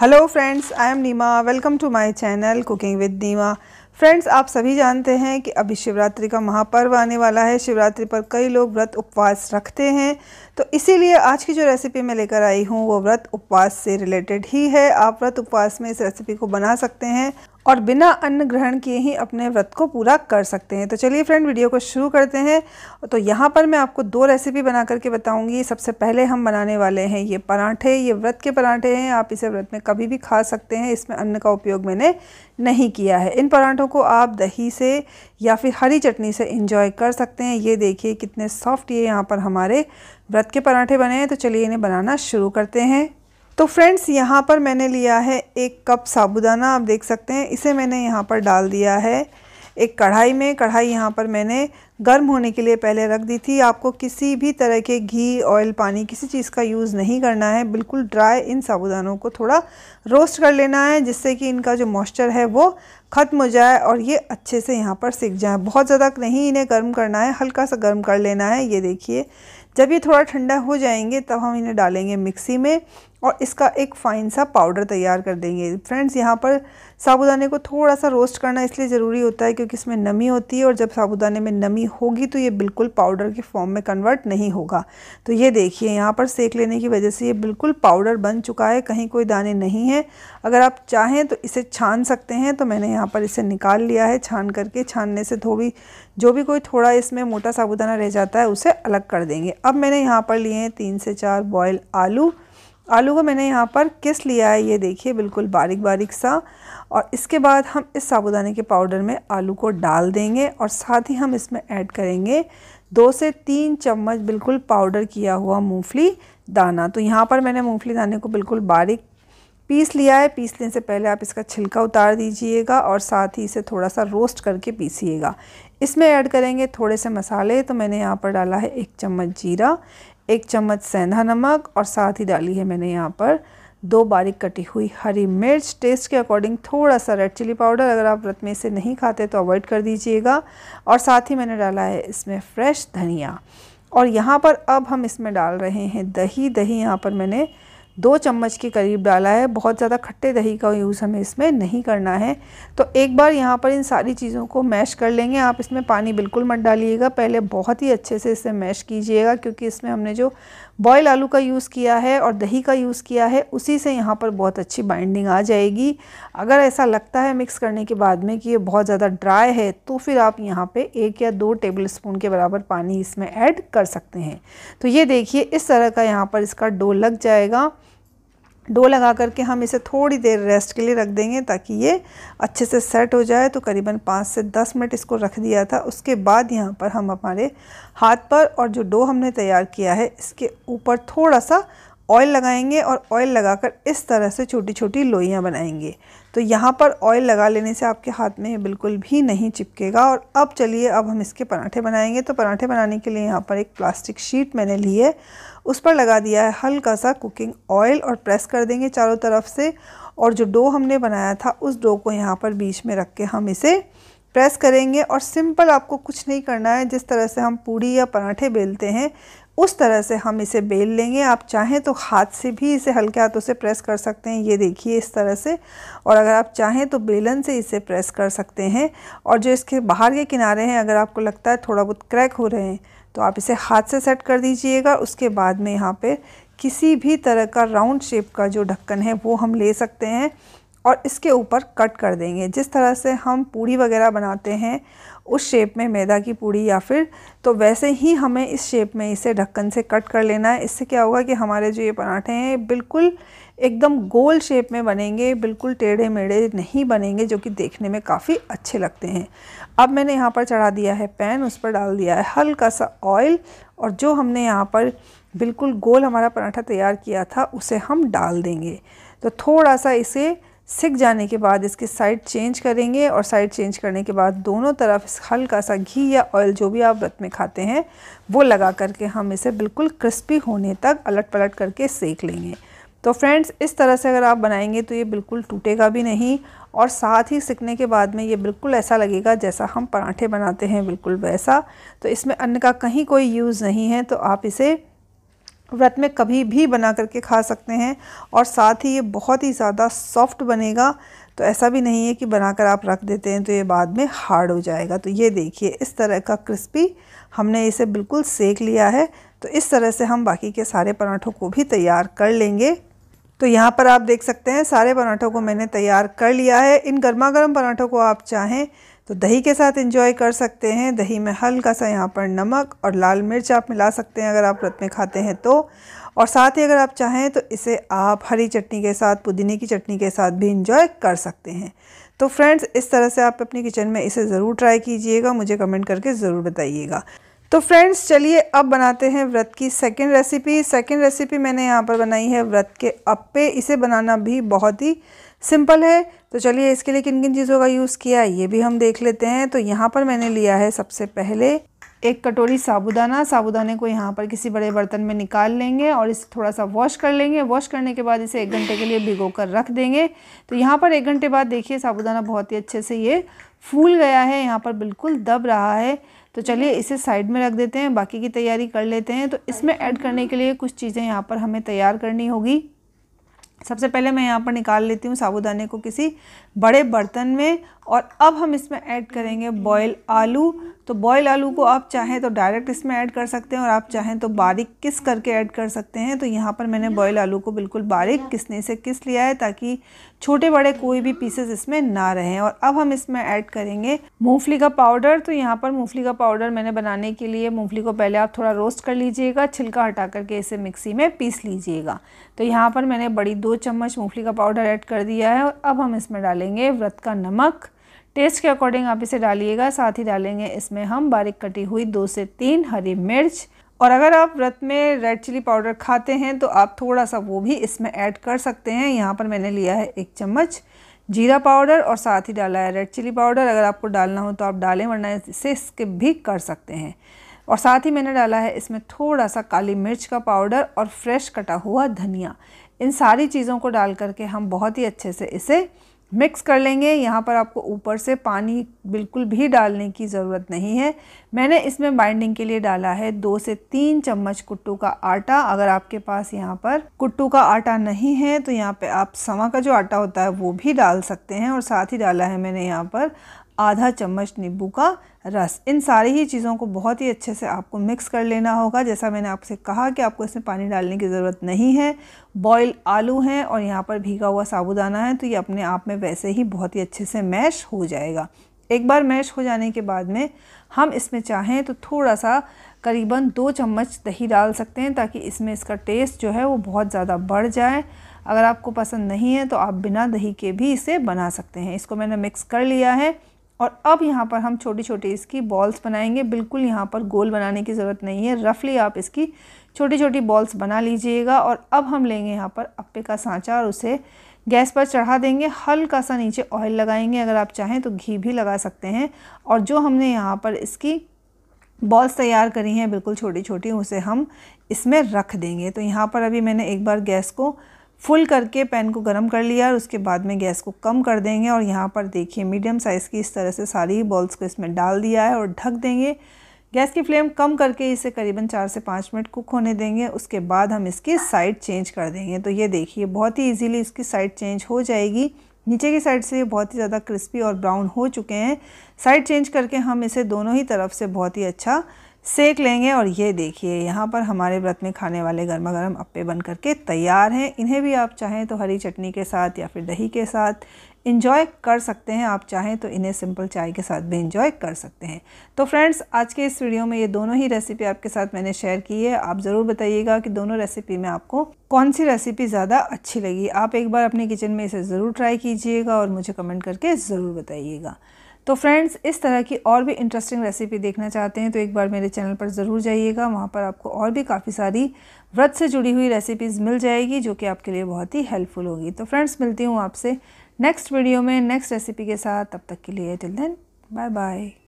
hello friends I am Neema welcome to my channel cooking with Neema friends आप सभी जानते हैं कि अभी शिवरात्रि का महापर्व आने वाला है शिवरात्रि पर कई लोग व्रत उपवास रखते हैं तो इसीलिए आज की जो रेसिपी मैं लेकर आई हूँ वो व्रत उपवास से रिलेटेड ही है आप व्रत उपवास में इस रेसिपी को बना सकते हैं और बिना अन्न ग्रहण किए ही अपने व्रत को पूरा कर सकते हैं तो चलिए फ्रेंड वीडियो को शुरू करते हैं तो यहाँ पर मैं आपको दो रेसिपी बना करके बताऊँगी सबसे पहले हम बनाने वाले हैं ये पराठे ये व्रत के पराठे हैं आप इसे व्रत में कभी भी खा सकते हैं इसमें अन्न का उपयोग मैंने नहीं किया है इन पराठों को आप दही से या फिर हरी चटनी से इंजॉय कर सकते हैं ये देखिए कितने सॉफ्ट ये यहाँ पर हमारे व्रत के पराठे बने हैं तो चलिए इन्हें बनाना शुरू करते हैं तो फ्रेंड्स यहाँ पर मैंने लिया है एक कप साबुदाना आप देख सकते हैं इसे मैंने यहाँ पर डाल दिया है एक कढ़ाई में कढ़ाई यहाँ पर मैंने गर्म होने के लिए पहले रख दी थी आपको किसी भी तरह के घी ऑयल पानी किसी चीज़ का यूज़ नहीं करना है बिल्कुल ड्राई इन साबुदानों को थोड़ा रोस्ट कर लेना है जिससे कि इनका जो मॉइस्चर है वो ख़त्म हो जाए और ये अच्छे से यहाँ पर सीख जाए बहुत ज़्यादा नहीं इन्हें गर्म करना है हल्का सा गर्म कर लेना है ये देखिए जब ये थोड़ा ठंडा हो जाएंगे तब हम इन्हें डालेंगे मिक्सी में और इसका एक फ़ाइन सा पाउडर तैयार कर देंगे फ्रेंड्स यहाँ पर साबुदाने को थोड़ा सा रोस्ट करना इसलिए ज़रूरी होता है क्योंकि इसमें नमी होती है और जब साबुदाने में नमी होगी तो ये बिल्कुल पाउडर के फॉर्म में कन्वर्ट नहीं होगा तो ये देखिए यहाँ पर सेक लेने की वजह से ये बिल्कुल पाउडर बन चुका है कहीं कोई दाने नहीं हैं अगर आप चाहें तो इसे छान सकते हैं तो मैंने यहाँ पर इसे निकाल लिया है छान करके छानने से थोड़ी जो भी कोई थोड़ा इसमें मोटा साबुदाना रह जाता है उसे अलग कर देंगे अब मैंने यहाँ पर लिए हैं तीन से चार बॉयल आलू आलू को मैंने यहाँ पर किस लिया है ये देखिए बिल्कुल बारीक बारीक सा और इसके बाद हम इस साबुदाने के पाउडर में आलू को डाल देंगे और साथ ही हम इसमें ऐड करेंगे दो से तीन चम्मच बिल्कुल पाउडर किया हुआ मूंगफली दाना तो यहाँ पर मैंने मूंगफली दाने को बिल्कुल बारीक पीस लिया है पीसने से पहले आप इसका छिलका उतार दीजिएगा और साथ ही इसे थोड़ा सा रोस्ट करके पीसीएगा इसमें ऐड करेंगे थोड़े से मसाले तो मैंने यहाँ पर डाला है एक चम्मच जीरा एक चम्मच सेंधा नमक और साथ ही डाली है मैंने यहाँ पर दो बारीक कटी हुई हरी मिर्च टेस्ट के अकॉर्डिंग थोड़ा सा रेड चिली पाउडर अगर आप व्रत में से नहीं खाते तो अवॉइड कर दीजिएगा और साथ ही मैंने डाला है इसमें फ्रेश धनिया और यहाँ पर अब हम इसमें डाल रहे हैं दही दही यहाँ पर मैंने दो चम्मच के करीब डाला है बहुत ज़्यादा खट्टे दही का यूज़ हमें इसमें नहीं करना है तो एक बार यहाँ पर इन सारी चीज़ों को मैश कर लेंगे आप इसमें पानी बिल्कुल मत डालिएगा पहले बहुत ही अच्छे से इसे मैश कीजिएगा क्योंकि इसमें हमने जो बॉयल आलू का यूज़ किया है और दही का यूज़ किया है उसी से यहाँ पर बहुत अच्छी बाइंडिंग आ जाएगी अगर ऐसा लगता है मिक्स करने के बाद में कि ये बहुत ज़्यादा ड्राई है तो फिर आप यहाँ पर एक या दो टेबल स्पून के बराबर पानी इसमें ऐड कर सकते हैं तो ये देखिए इस तरह का यहाँ पर इसका डो लग जाएगा डो लगा करके हम इसे थोड़ी देर रेस्ट के लिए रख देंगे ताकि ये अच्छे से सेट हो जाए तो करीबन पाँच से दस मिनट इसको रख दिया था उसके बाद यहाँ पर हम हमारे हाथ पर और जो डो हमने तैयार किया है इसके ऊपर थोड़ा सा ऑयल लगाएंगे और ऑयल लगाकर इस तरह से छोटी छोटी लोइयाँ बनाएंगे तो यहाँ पर ऑयल लगा लेने से आपके हाथ में बिल्कुल भी नहीं चिपकेगा और अब चलिए अब हम इसके पराठे बनाएंगे तो पराठे बनाने के लिए यहाँ पर एक प्लास्टिक शीट मैंने ली है उस पर लगा दिया है हल्का सा कुकिंग ऑयल और प्रेस कर देंगे चारों तरफ से और जो डो हमने बनाया था उस डो को यहाँ पर बीच में रख के हम इसे प्रेस करेंगे और सिंपल आपको कुछ नहीं करना है जिस तरह से हम पूड़ी या पराठे बेलते हैं उस तरह से हम इसे बेल लेंगे आप चाहें तो हाथ से भी इसे हल्के हाथों से प्रेस कर सकते हैं ये देखिए इस तरह से और अगर आप चाहें तो बेलन से इसे प्रेस कर सकते हैं और जो इसके बाहर के किनारे हैं अगर आपको लगता है थोड़ा बहुत क्रैक हो रहे हैं तो आप इसे हाथ से सेट कर दीजिएगा उसके बाद में यहाँ पर किसी भी तरह का राउंड शेप का जो ढक्कन है वो हम ले सकते हैं और इसके ऊपर कट कर देंगे जिस तरह से हम पूड़ी वगैरह बनाते हैं उस शेप में मैदा की पूड़ी या फिर तो वैसे ही हमें इस शेप में इसे ढक्कन से कट कर लेना है इससे क्या होगा कि हमारे जो ये पराठे हैं बिल्कुल एकदम गोल शेप में बनेंगे बिल्कुल टेढ़े मेढ़े नहीं बनेंगे जो कि देखने में काफ़ी अच्छे लगते हैं अब मैंने यहाँ पर चढ़ा दिया है पैन उस पर डाल दिया है हल्का सा ऑयल और जो हमने यहाँ पर बिल्कुल गोल हमारा पराठा तैयार किया था उसे हम डाल देंगे तो थोड़ा सा इसे सिक जाने के बाद इसकी साइड चेंज करेंगे और साइड चेंज करने के बाद दोनों तरफ इस हल्का सा घी या ऑयल जो भी आप व्रत में खाते हैं वो लगा करके हम इसे बिल्कुल क्रिस्पी होने तक अलट पलट करके सेक लेंगे तो फ्रेंड्स इस तरह से अगर आप बनाएंगे तो ये बिल्कुल टूटेगा भी नहीं और साथ ही सिकने के बाद में ये बिल्कुल ऐसा लगेगा जैसा हम पराठे बनाते हैं बिल्कुल वैसा तो इसमें अन्न का कहीं कोई यूज़ नहीं है तो आप इसे व्रत में कभी भी बना करके खा सकते हैं और साथ ही ये बहुत ही ज़्यादा सॉफ्ट बनेगा तो ऐसा भी नहीं है कि बनाकर आप रख देते हैं तो ये बाद में हार्ड हो जाएगा तो ये देखिए इस तरह का क्रिस्पी हमने इसे बिल्कुल सेक लिया है तो इस तरह से हम बाकी के सारे पराठों को भी तैयार कर लेंगे तो यहाँ पर आप देख सकते हैं सारे पराठों को मैंने तैयार कर लिया है इन गर्मा गर्म पराठों को आप चाहें तो दही के साथ इंजॉय कर सकते हैं दही में हल्का सा यहाँ पर नमक और लाल मिर्च आप मिला सकते हैं अगर आप व्रत में खाते हैं तो और साथ ही अगर आप चाहें तो इसे आप हरी चटनी के साथ पुदीने की चटनी के साथ भी इंजॉय कर सकते हैं तो फ्रेंड्स इस तरह से आप अपनी किचन में इसे ज़रूर ट्राई कीजिएगा मुझे कमेंट करके ज़रूर बताइएगा तो फ्रेंड्स चलिए अब बनाते हैं व्रत की सेकंड रेसिपी सेकंड रेसिपी मैंने यहाँ पर बनाई है व्रत के अप्पे इसे बनाना भी बहुत ही सिंपल है तो चलिए इसके लिए किन किन चीज़ों का यूज़ किया ये भी हम देख लेते हैं तो यहाँ पर मैंने लिया है सबसे पहले एक कटोरी साबुदाना साबुदाने को यहाँ पर किसी बड़े बर्तन में निकाल लेंगे और इसे थोड़ा सा वॉश कर लेंगे वॉश करने के बाद इसे एक घंटे के लिए भिगो कर रख देंगे तो यहाँ पर एक घंटे बाद देखिए साबुदाना बहुत ही अच्छे से ये फूल गया है यहाँ पर बिल्कुल दब रहा है तो चलिए इसे साइड में रख देते हैं बाकी की तैयारी कर लेते हैं तो इसमें ऐड करने के लिए कुछ चीज़ें यहाँ पर हमें तैयार करनी होगी सबसे पहले मैं यहाँ पर निकाल लेती हूँ साबुदाने को किसी बड़े बर्तन में और अब हम इसमें ऐड करेंगे बॉयल आलू तो बॉयल आलू को आप चाहें तो डायरेक्ट इसमें ऐड कर सकते हैं और आप चाहें तो बारीक किस करके ऐड कर सकते हैं तो यहाँ पर मैंने बॉयल आलू को बिल्कुल बारीक किसने से किस लिया है ताकि छोटे बड़े कोई भी पीसेस इसमें ना रहें और अब हम इसमें ऐड करेंगे मूंगफली का पाउडर तो यहाँ पर मूंगफली का पाउडर मैंने बनाने के लिए मूँगफली को पहले आप थोड़ा रोस्ट कर लीजिएगा छिलका हटा करके इसे मिक्सी में पीस लीजिएगा तो यहाँ पर मैंने बड़ी दो चम्मच मूंगफली का पाउडर ऐड कर दिया है और अब हम इसमें डालेंगे व्रत का नमक टेस्ट के अकॉर्डिंग आप इसे डालिएगा साथ ही डालेंगे इसमें हम बारीक कटी हुई दो से तीन हरी मिर्च और अगर आप व्रत में रेड चिली पाउडर खाते हैं तो आप थोड़ा सा वो भी इसमें ऐड कर सकते हैं यहाँ पर मैंने लिया है एक चम्मच जीरा पाउडर और साथ ही डाला है रेड चिली पाउडर अगर आपको डालना हो तो आप डालें वरना इसे स्किप भी कर सकते हैं और साथ ही मैंने डाला है इसमें थोड़ा सा काली मिर्च का पाउडर और फ्रेश कटा हुआ धनिया इन सारी चीज़ों को डाल करके हम बहुत ही अच्छे से इसे मिक्स कर लेंगे यहाँ पर आपको ऊपर से पानी बिल्कुल भी डालने की ज़रूरत नहीं है मैंने इसमें बाइंडिंग के लिए डाला है दो से तीन चम्मच कुट्टू का आटा अगर आपके पास यहाँ पर कुट्टू का आटा नहीं है तो यहाँ पे आप सवा का जो आटा होता है वो भी डाल सकते हैं और साथ ही डाला है मैंने यहाँ पर आधा चम्मच नींबू का रस इन सारी ही चीज़ों को बहुत ही अच्छे से आपको मिक्स कर लेना होगा जैसा मैंने आपसे कहा कि आपको इसमें पानी डालने की ज़रूरत नहीं है बॉयल आलू हैं और यहाँ पर भीगा हुआ साबुदाना है तो ये अपने आप में वैसे ही बहुत ही अच्छे से मैश हो जाएगा एक बार मैश हो जाने के बाद में हम इसमें चाहें तो थोड़ा सा करीबन दो चम्मच दही डाल सकते हैं ताकि इसमें इसका टेस्ट जो है वो बहुत ज़्यादा बढ़ जाए अगर आपको पसंद नहीं है तो आप बिना दही के भी इसे बना सकते हैं इसको मैंने मिक्स कर लिया है और अब यहाँ पर हम छोटी छोटी इसकी बॉल्स बनाएंगे बिल्कुल यहाँ पर गोल बनाने की ज़रूरत नहीं है रफली आप इसकी छोटी छोटी बॉल्स बना लीजिएगा और अब हम लेंगे यहाँ पर अप्पे का सांचा और उसे गैस पर चढ़ा देंगे हल्का सा नीचे ऑयल लगाएंगे अगर आप चाहें तो घी भी लगा सकते हैं और जो हमने यहाँ पर इसकी बॉल्स तैयार करी हैं बिल्कुल छोटी छोटी उसे हम इसमें रख देंगे तो यहाँ पर अभी मैंने एक बार गैस को फुल करके पैन को गर्म कर लिया और उसके बाद में गैस को कम कर देंगे और यहाँ पर देखिए मीडियम साइज़ की इस तरह से सारी बॉल्स को इसमें डाल दिया है और ढक देंगे गैस की फ्लेम कम करके इसे करीबन चार से पाँच मिनट कुक होने देंगे उसके बाद हम इसकी साइड चेंज कर देंगे तो ये देखिए बहुत ही इजीली इसकी साइड चेंज हो जाएगी नीचे की साइड से ये बहुत ही ज़्यादा क्रिस्पी और ब्राउन हो चुके हैं साइड चेंज करके हम इसे दोनों ही तरफ से बहुत ही अच्छा सेक लेंगे और ये देखिए यहाँ पर हमारे व्रत में खाने वाले गर्मा गर्म अप्पे बन करके तैयार हैं इन्हें भी आप चाहें तो हरी चटनी के साथ या फिर दही के साथ इन्जॉय कर सकते हैं आप चाहें तो इन्हें सिंपल चाय के साथ भी इन्जॉय कर सकते हैं तो फ्रेंड्स आज के इस वीडियो में ये दोनों ही रेसिपी आपके साथ मैंने शेयर की है आप ज़रूर बताइएगा कि दोनों रेसिपी में आपको कौन सी रेसिपी ज़्यादा अच्छी लगी आप एक बार अपने किचन में इसे ज़रूर ट्राई कीजिएगा और मुझे कमेंट करके ज़रूर बताइएगा तो फ्रेंड्स इस तरह की और भी इंटरेस्टिंग रेसिपी देखना चाहते हैं तो एक बार मेरे चैनल पर ज़रूर जाइएगा वहाँ पर आपको और भी काफ़ी सारी व्रत से जुड़ी हुई रेसिपीज़ मिल जाएगी जो कि आपके लिए बहुत ही हेल्पफुल होगी तो फ्रेंड्स मिलती हूँ आपसे नेक्स्ट वीडियो में नेक्स्ट रेसिपी के साथ तब तक के लिए टिल देन बाय बाय